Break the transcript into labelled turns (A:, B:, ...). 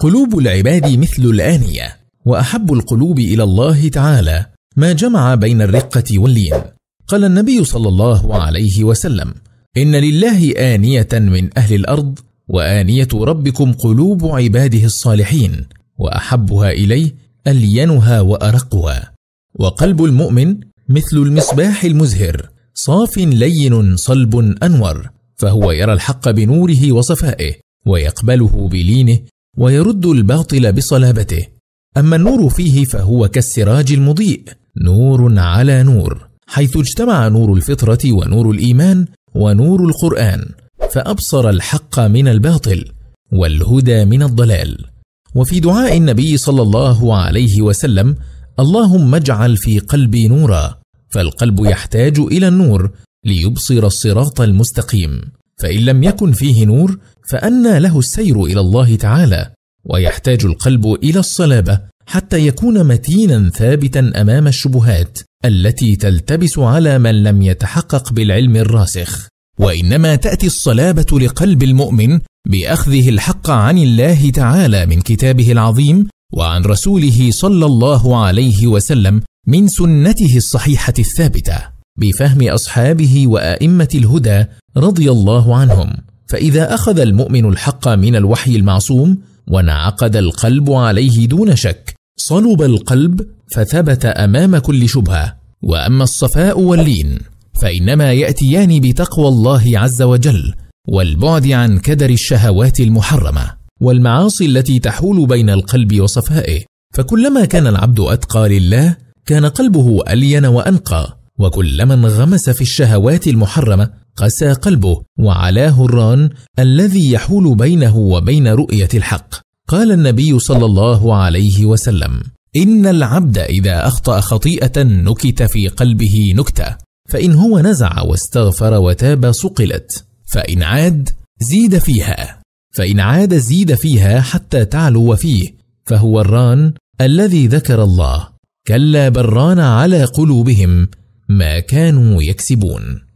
A: قلوب العباد مثل الآنية وأحب القلوب إلى الله تعالى ما جمع بين الرقة واللين قال النبي صلى الله عليه وسلم إن لله آنية من أهل الأرض وآنية ربكم قلوب عباده الصالحين وأحبها إليه ألينها وأرقها وقلب المؤمن مثل المصباح المزهر صاف لين صلب أنور فهو يرى الحق بنوره وصفائه ويقبله بلينه ويرد الباطل بصلابته أما النور فيه فهو كالسراج المضيء نور على نور حيث اجتمع نور الفطرة ونور الإيمان ونور القرآن فأبصر الحق من الباطل والهدى من الضلال وفي دعاء النبي صلى الله عليه وسلم اللهم اجعل في قلبي نورا فالقلب يحتاج إلى النور ليبصر الصراط المستقيم فإن لم يكن فيه نور فأنى له السير إلى الله تعالى ويحتاج القلب إلى الصلابة حتى يكون متينا ثابتا أمام الشبهات التي تلتبس على من لم يتحقق بالعلم الراسخ وإنما تأتي الصلابة لقلب المؤمن بأخذه الحق عن الله تعالى من كتابه العظيم وعن رسوله صلى الله عليه وسلم من سنته الصحيحة الثابتة بفهم أصحابه وأئمة الهدى رضي الله عنهم فإذا أخذ المؤمن الحق من الوحي المعصوم وانعقد القلب عليه دون شك صلب القلب فثبت امام كل شبهه واما الصفاء واللين فانما ياتيان بتقوى الله عز وجل والبعد عن كدر الشهوات المحرمه والمعاصي التي تحول بين القلب وصفائه فكلما كان العبد اتقى لله كان قلبه الين وانقى وكلما انغمس في الشهوات المحرمة قسى قلبه وعلاه الران الذي يحول بينه وبين رؤية الحق قال النبي صلى الله عليه وسلم إن العبد إذا أخطأ خطيئة نكت في قلبه نكتة فإن هو نزع واستغفر وتاب صقلت فإن عاد زيد فيها فإن عاد زيد فيها حتى تعلو فيه فهو الران الذي ذكر الله كلا بل ران على قلوبهم ما كانوا يكسبون